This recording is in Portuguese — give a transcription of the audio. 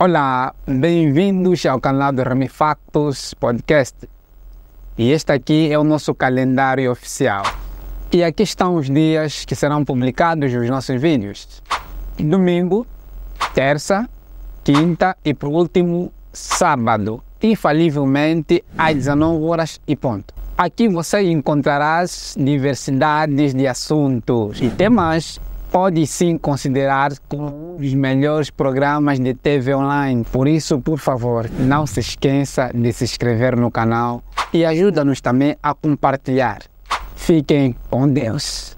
Olá, bem-vindos ao canal do Factos Podcast. E este aqui é o nosso calendário oficial. E aqui estão os dias que serão publicados os nossos vídeos. Domingo, terça, quinta e por último, sábado, infalivelmente às 19 horas e ponto. Aqui você encontrará diversidades de assuntos e temas pode sim considerar como um dos melhores programas de TV online. Por isso, por favor, não se esqueça de se inscrever no canal e ajuda-nos também a compartilhar. Fiquem com Deus.